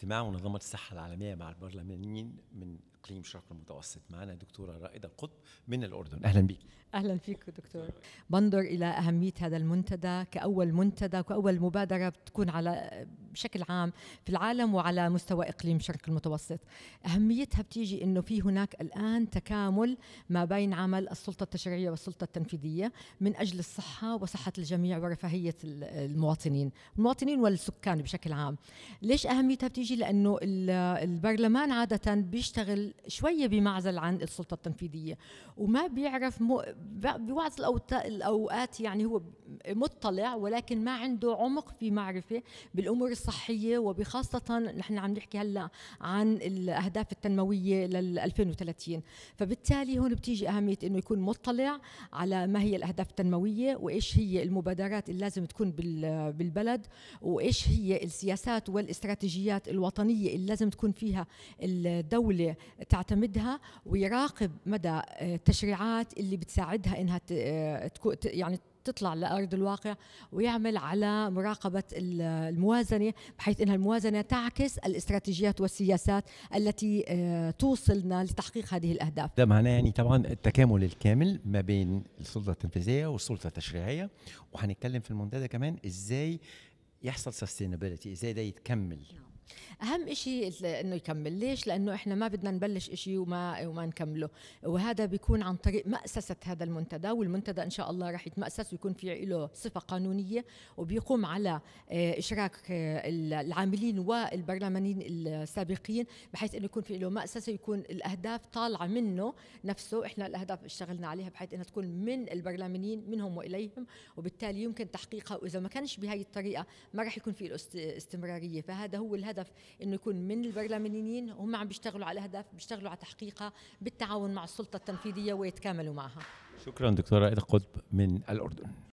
اجتماع منظمة الصحة العالمية مع البرلمانيين من اقليم الشرق المتوسط معنا دكتوره رائده قطب من الاردن اهلا بك اهلا فيك دكتور بنظر الى اهميه هذا المنتدى كاول منتدى كاول مبادره بتكون على بشكل عام في العالم وعلى مستوى اقليم الشرق المتوسط اهميتها بتيجي انه في هناك الان تكامل ما بين عمل السلطه التشريعيه والسلطه التنفيذيه من اجل الصحه وصحه الجميع ورفاهيه المواطنين المواطنين والسكان بشكل عام ليش اهميتها بتيجي لانه البرلمان عاده بيشتغل شويه بمعزل عن السلطه التنفيذيه وما بيعرف م... بوعظ الاوقات يعني هو مطلع ولكن ما عنده عمق في معرفه بالامور الصحيه وبخاصه نحن عم نحكي هلا عن الاهداف التنمويه لل 2030 فبالتالي هون بتيجي اهميه انه يكون مطلع على ما هي الاهداف التنمويه وايش هي المبادرات اللي لازم تكون بالبلد وايش هي السياسات والاستراتيجيات الوطنيه اللي لازم تكون فيها الدوله تعتمدها ويراقب مدى آه، التشريعات اللي بتساعدها انها آه، يعني تطلع لارض الواقع ويعمل على مراقبه الموازنه بحيث انها الموازنه تعكس الاستراتيجيات والسياسات التي آه، توصلنا لتحقيق هذه الاهداف. ده معناه يعني طبعا التكامل الكامل ما بين السلطه التنفيذيه والسلطه التشريعيه وهنتكلم في المنتدى كمان ازاي يحصل سستينابيلتي ازاي ده يتكمل. نعم. اهم شيء انه يكمل ليش لانه احنا ما بدنا نبلش شيء وما وما نكمله وهذا بيكون عن طريق مأسسة هذا المنتدى والمنتدى ان شاء الله راح يتمأسس ويكون في له صفة قانونية وبيقوم على آه، اشراك آه، العاملين والبرلمانيين السابقين بحيث انه يكون في له مأسسة يكون الاهداف طالعة منه نفسه احنا الاهداف اشتغلنا عليها بحيث انها تكون من البرلمانيين منهم واليهم وبالتالي يمكن تحقيقها واذا ما كانش بهي الطريقة ما راح يكون في استمرارية فهذا هو الهدف الهدف انه يكون من البرلمانيين وهم عم بيشتغلوا على الاهداف بيشتغلوا على تحقيقها بالتعاون مع السلطه التنفيذيه ويتكاملوا معها شكرا دكتوره ادى قطب من الاردن